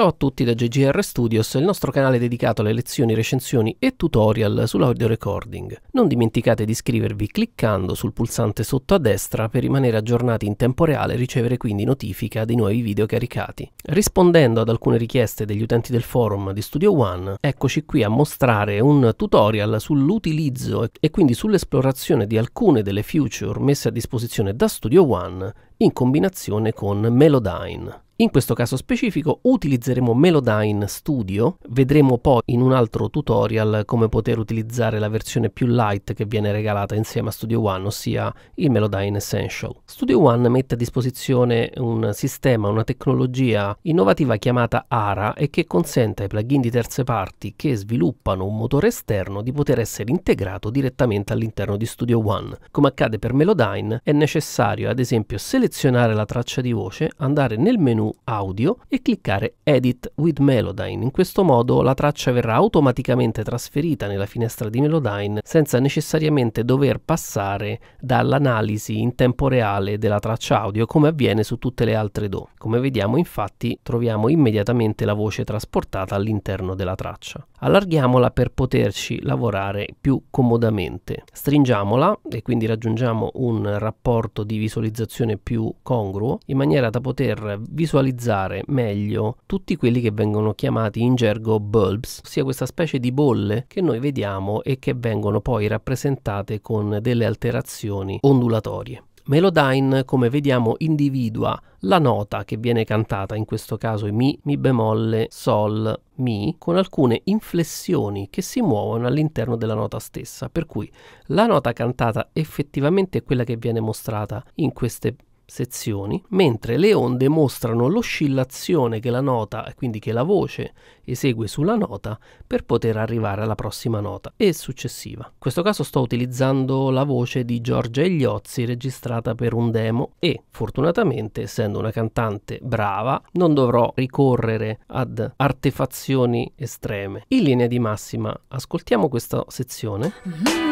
Ciao a tutti da GGR Studios, il nostro canale dedicato alle lezioni, recensioni e tutorial sull'audio recording. Non dimenticate di iscrivervi cliccando sul pulsante sotto a destra per rimanere aggiornati in tempo reale e ricevere quindi notifica dei nuovi video caricati. Rispondendo ad alcune richieste degli utenti del forum di Studio One, eccoci qui a mostrare un tutorial sull'utilizzo e quindi sull'esplorazione di alcune delle feature messe a disposizione da Studio One in combinazione con Melodyne. In questo caso specifico utilizzeremo Melodyne Studio, vedremo poi in un altro tutorial come poter utilizzare la versione più light che viene regalata insieme a Studio One, ossia il Melodyne Essential. Studio One mette a disposizione un sistema, una tecnologia innovativa chiamata ARA e che consente ai plugin di terze parti che sviluppano un motore esterno di poter essere integrato direttamente all'interno di Studio One. Come accade per Melodyne è necessario ad esempio selezionare selezionare la traccia di voce, andare nel menu Audio e cliccare Edit with Melodyne. In questo modo la traccia verrà automaticamente trasferita nella finestra di Melodyne senza necessariamente dover passare dall'analisi in tempo reale della traccia audio come avviene su tutte le altre DO. Come vediamo infatti troviamo immediatamente la voce trasportata all'interno della traccia allarghiamola per poterci lavorare più comodamente. Stringiamola e quindi raggiungiamo un rapporto di visualizzazione più congruo in maniera da poter visualizzare meglio tutti quelli che vengono chiamati in gergo bulbs, ossia questa specie di bolle che noi vediamo e che vengono poi rappresentate con delle alterazioni ondulatorie. Melodyne, come vediamo, individua la nota che viene cantata, in questo caso i Mi, Mi bemolle, Sol, Mi, con alcune inflessioni che si muovono all'interno della nota stessa, per cui la nota cantata effettivamente è quella che viene mostrata in queste sezioni, mentre le onde mostrano l'oscillazione che la nota, quindi che la voce, esegue sulla nota per poter arrivare alla prossima nota e successiva. In questo caso sto utilizzando la voce di Giorgia Eliozzi registrata per un demo e fortunatamente essendo una cantante brava non dovrò ricorrere ad artefazioni estreme. In linea di massima ascoltiamo questa sezione. Mm-hmm.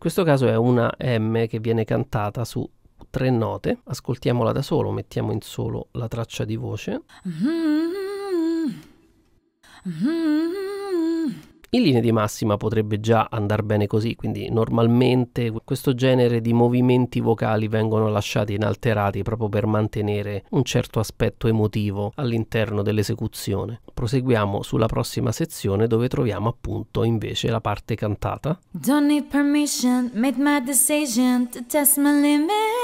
In questo caso è una M che viene cantata su tre note, ascoltiamola da solo, mettiamo in solo la traccia di voce. In linea di massima potrebbe già andare bene così, quindi normalmente questo genere di movimenti vocali vengono lasciati inalterati proprio per mantenere un certo aspetto emotivo all'interno dell'esecuzione. Proseguiamo sulla prossima sezione dove troviamo appunto invece la parte cantata. Don't need permission, made my decision to test my limit.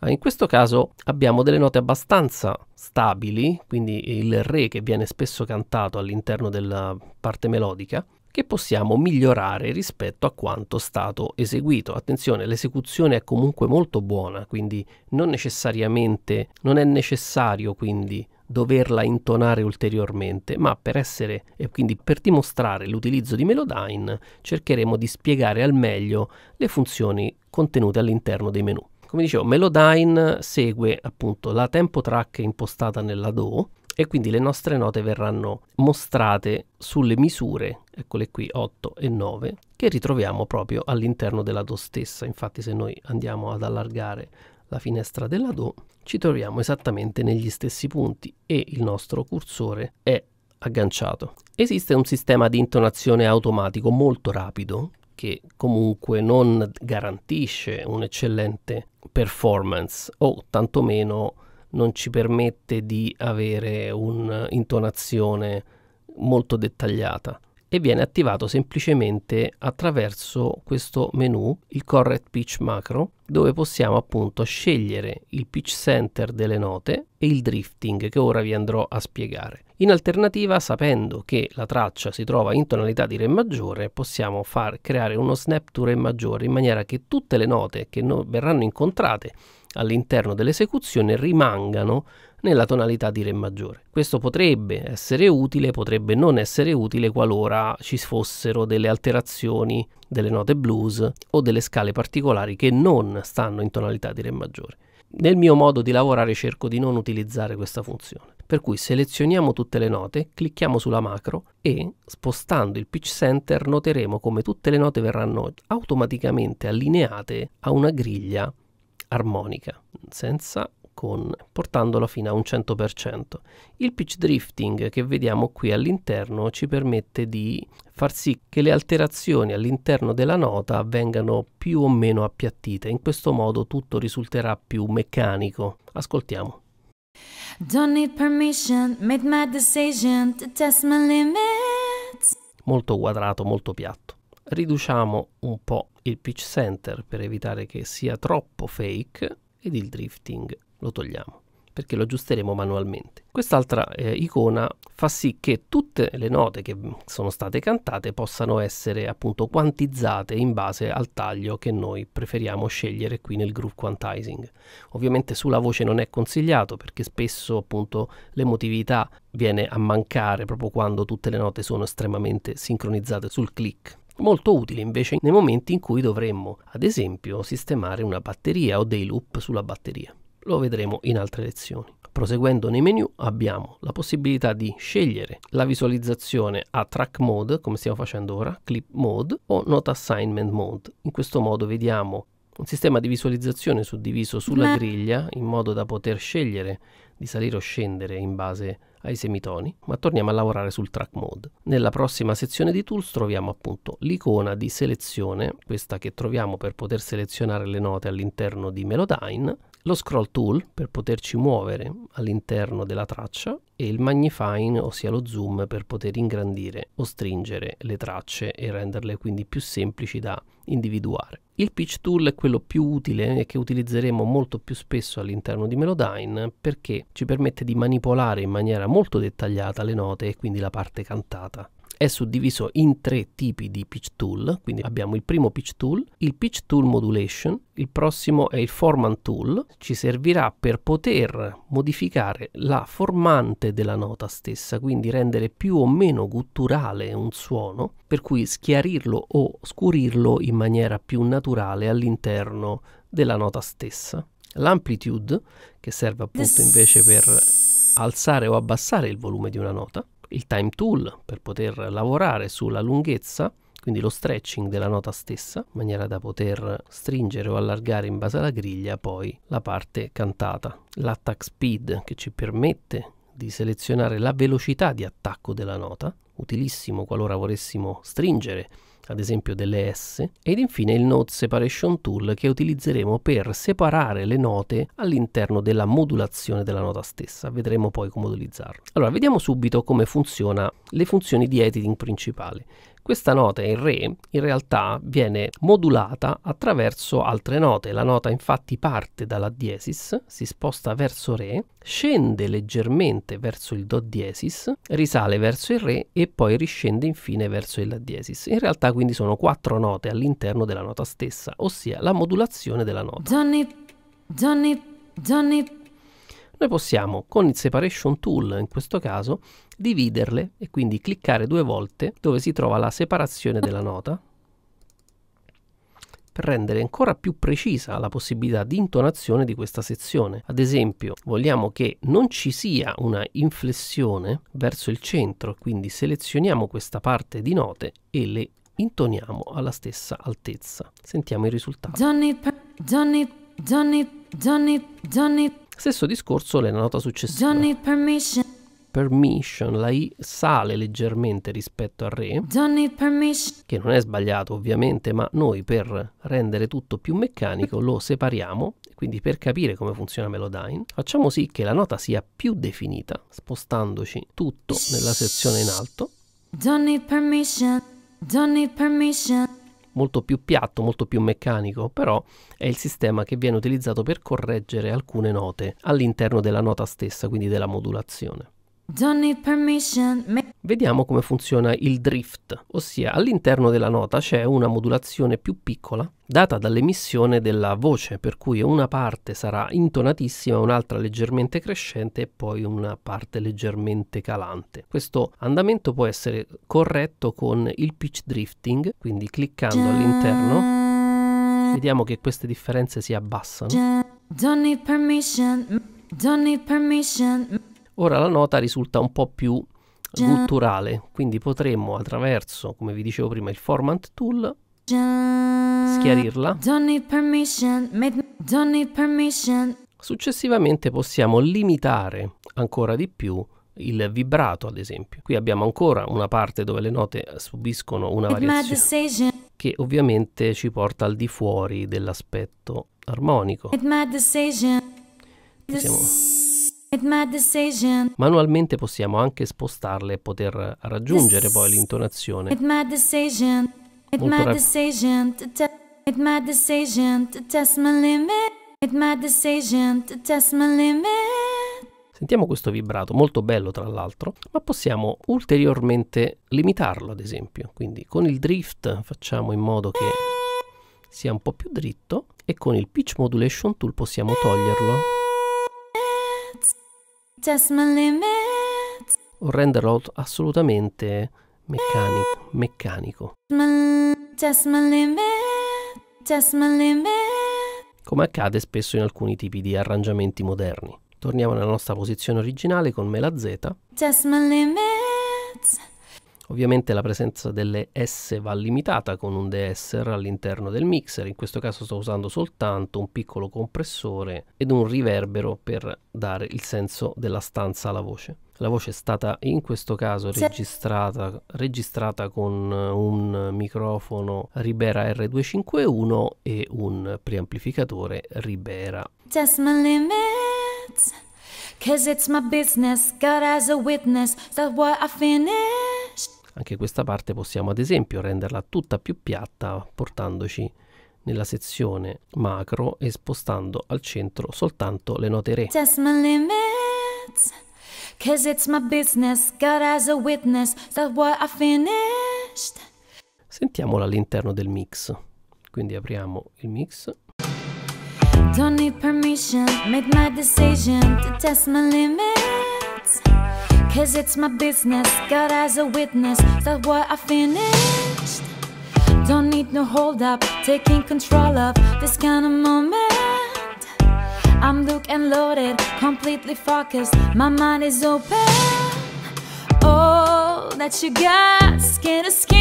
Ah, in questo caso abbiamo delle note abbastanza stabili, quindi il Re che viene spesso cantato all'interno della parte melodica, che possiamo migliorare rispetto a quanto stato eseguito. Attenzione, l'esecuzione è comunque molto buona, quindi non necessariamente, non è necessario quindi doverla intonare ulteriormente, ma per essere e quindi per dimostrare l'utilizzo di Melodyne cercheremo di spiegare al meglio le funzioni contenute all'interno dei menu. Come dicevo, Melodyne segue appunto la tempo track impostata nella Do e quindi le nostre note verranno mostrate sulle misure, eccole qui 8 e 9, che ritroviamo proprio all'interno della Do stessa. Infatti se noi andiamo ad allargare la finestra della Do ci troviamo esattamente negli stessi punti e il nostro cursore è agganciato. Esiste un sistema di intonazione automatico molto rapido che comunque non garantisce un'eccellente performance o tantomeno non ci permette di avere un'intonazione molto dettagliata e viene attivato semplicemente attraverso questo menu, il Correct Pitch Macro, dove possiamo appunto scegliere il pitch center delle note e il drifting che ora vi andrò a spiegare. In alternativa, sapendo che la traccia si trova in tonalità di Re maggiore, possiamo far creare uno snap to Re maggiore in maniera che tutte le note che verranno incontrate all'interno dell'esecuzione rimangano nella tonalità di Re maggiore. Questo potrebbe essere utile, potrebbe non essere utile qualora ci fossero delle alterazioni delle note blues o delle scale particolari che non stanno in tonalità di Re maggiore. Nel mio modo di lavorare cerco di non utilizzare questa funzione, per cui selezioniamo tutte le note, clicchiamo sulla macro e spostando il pitch center noteremo come tutte le note verranno automaticamente allineate a una griglia armonica, senza con, portandolo fino a un 100%. Il pitch drifting che vediamo qui all'interno ci permette di far sì che le alterazioni all'interno della nota vengano più o meno appiattite, in questo modo tutto risulterà più meccanico. Ascoltiamo. Don't need permission, made my decision to test my limits. Molto quadrato, molto piatto. Riduciamo un po' il pitch center per evitare che sia troppo fake ed il drifting lo togliamo perché lo aggiusteremo manualmente. Quest'altra eh, icona fa sì che tutte le note che sono state cantate possano essere appunto quantizzate in base al taglio che noi preferiamo scegliere qui nel groove quantizing. Ovviamente sulla voce non è consigliato perché spesso appunto l'emotività viene a mancare proprio quando tutte le note sono estremamente sincronizzate sul click molto utile invece nei momenti in cui dovremmo, ad esempio, sistemare una batteria o dei loop sulla batteria lo vedremo in altre lezioni. Proseguendo nei menu abbiamo la possibilità di scegliere la visualizzazione a track mode, come stiamo facendo ora, clip mode o note assignment mode. In questo modo vediamo un sistema di visualizzazione suddiviso sulla griglia in modo da poter scegliere di salire o scendere in base ai semitoni, ma torniamo a lavorare sul track mode. Nella prossima sezione di tools troviamo appunto l'icona di selezione, questa che troviamo per poter selezionare le note all'interno di Melodyne, lo scroll tool per poterci muovere all'interno della traccia e il magnifying, ossia lo zoom, per poter ingrandire o stringere le tracce e renderle quindi più semplici da individuare. Il pitch tool è quello più utile e che utilizzeremo molto più spesso all'interno di Melodyne perché ci permette di manipolare in maniera molto dettagliata le note e quindi la parte cantata è suddiviso in tre tipi di pitch tool, quindi abbiamo il primo pitch tool, il pitch tool modulation, il prossimo è il formant Tool, ci servirà per poter modificare la formante della nota stessa, quindi rendere più o meno gutturale un suono, per cui schiarirlo o scurirlo in maniera più naturale all'interno della nota stessa. L'amplitude, che serve appunto invece per alzare o abbassare il volume di una nota, il time tool per poter lavorare sulla lunghezza, quindi lo stretching della nota stessa, in maniera da poter stringere o allargare in base alla griglia poi la parte cantata. L'attack speed che ci permette di selezionare la velocità di attacco della nota, utilissimo qualora volessimo stringere ad esempio delle S, ed infine il Note Separation Tool che utilizzeremo per separare le note all'interno della modulazione della nota stessa. Vedremo poi come utilizzarlo. Allora, vediamo subito come funziona le funzioni di editing principali. Questa nota in Re in realtà viene modulata attraverso altre note. La nota infatti parte dalla diesis, si sposta verso Re, scende leggermente verso il Do diesis, risale verso il Re e poi riscende infine verso il La diesis. In realtà quindi sono quattro note all'interno della nota stessa, ossia la modulazione della nota. Johnny, Johnny, Johnny. Noi possiamo con il separation tool in questo caso dividerle e quindi cliccare due volte dove si trova la separazione della nota per rendere ancora più precisa la possibilità di intonazione di questa sezione. Ad esempio vogliamo che non ci sia una inflessione verso il centro, quindi selezioniamo questa parte di note e le intoniamo alla stessa altezza. Sentiamo il risultato. Johnny, Johnny, Johnny, Johnny, Johnny. Stesso discorso nella nota successiva. Don't need Permission. permission. la I sale leggermente rispetto a Re, Don't need permission. che non è sbagliato ovviamente, ma noi per rendere tutto più meccanico lo separiamo, quindi per capire come funziona Melodyne, facciamo sì che la nota sia più definita, spostandoci tutto nella sezione in alto. Don't need permission, don't need permission molto più piatto, molto più meccanico, però è il sistema che viene utilizzato per correggere alcune note all'interno della nota stessa, quindi della modulazione. Don't need permission. Vediamo come funziona il drift, ossia all'interno della nota c'è una modulazione più piccola data dall'emissione della voce, per cui una parte sarà intonatissima, un'altra leggermente crescente e poi una parte leggermente calante. Questo andamento può essere corretto con il pitch drifting, quindi cliccando all'interno vediamo che queste differenze si abbassano. Don't need permission, don't need permission. Ora la nota risulta un po' più gutturale, quindi potremmo attraverso, come vi dicevo prima, il Formant tool schiarirla. Successivamente possiamo limitare ancora di più il vibrato, ad esempio. Qui abbiamo ancora una parte dove le note subiscono una variazione che ovviamente ci porta al di fuori dell'aspetto armonico. Possiamo Manualmente possiamo anche spostarle e poter raggiungere poi l'intonazione. Sentiamo questo vibrato, molto bello tra l'altro, ma possiamo ulteriormente limitarlo ad esempio. Quindi con il drift facciamo in modo che sia un po' più dritto e con il pitch modulation tool possiamo toglierlo. Un renderlo assolutamente meccanico. meccanico. Come accade spesso in alcuni tipi di arrangiamenti moderni. Torniamo nella nostra posizione originale con me la Z. Ovviamente la presenza delle S va limitata con un DSR all'interno del mixer, in questo caso sto usando soltanto un piccolo compressore ed un riverbero per dare il senso della stanza alla voce. La voce è stata in questo caso registrata, registrata con un microfono Ribera R251 e un preamplificatore Ribera. Cause it's my business, God as a witness, that's what I finish. Anche questa parte possiamo ad esempio renderla tutta più piatta portandoci nella sezione macro e spostando al centro soltanto le note re. Sentiamola all'interno del mix. Quindi apriamo il mix. Don't need permission, made my decision to test my limits. Cause it's my business, God as a witness, that's what I finished. Don't need no hold up, taking control of this kind of moment. I'm look and loaded, completely focused, my mind is open. All that you got, skin to skin.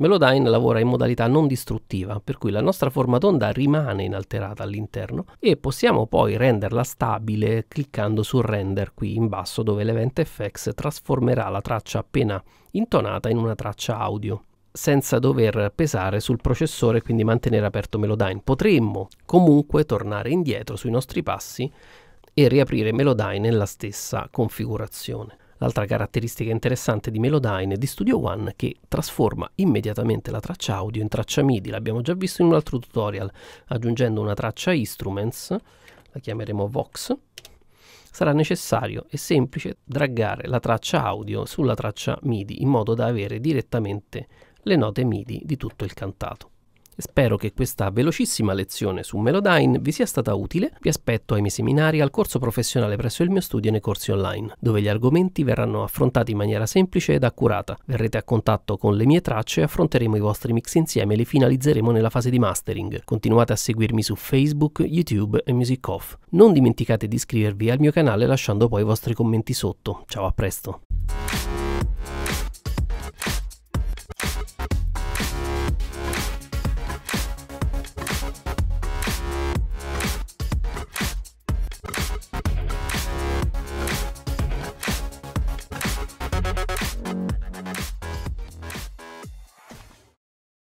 Melodyne lavora in modalità non distruttiva, per cui la nostra forma d'onda rimane inalterata all'interno e possiamo poi renderla stabile cliccando sul render qui in basso dove l'event FX trasformerà la traccia appena intonata in una traccia audio senza dover pesare sul processore e quindi mantenere aperto Melodyne. Potremmo comunque tornare indietro sui nostri passi e riaprire Melodyne nella stessa configurazione. L'altra caratteristica interessante di Melodyne è di Studio One che trasforma immediatamente la traccia audio in traccia MIDI, l'abbiamo già visto in un altro tutorial, aggiungendo una traccia Instruments, la chiameremo Vox, sarà necessario e semplice draggare la traccia audio sulla traccia MIDI in modo da avere direttamente le note MIDI di tutto il cantato. Spero che questa velocissima lezione su Melodyne vi sia stata utile, vi aspetto ai miei seminari al corso professionale presso il mio studio nei corsi online, dove gli argomenti verranno affrontati in maniera semplice ed accurata, verrete a contatto con le mie tracce e affronteremo i vostri mix insieme e li finalizzeremo nella fase di mastering. Continuate a seguirmi su Facebook, YouTube e Music Off. Non dimenticate di iscrivervi al mio canale lasciando poi i vostri commenti sotto. Ciao, a presto!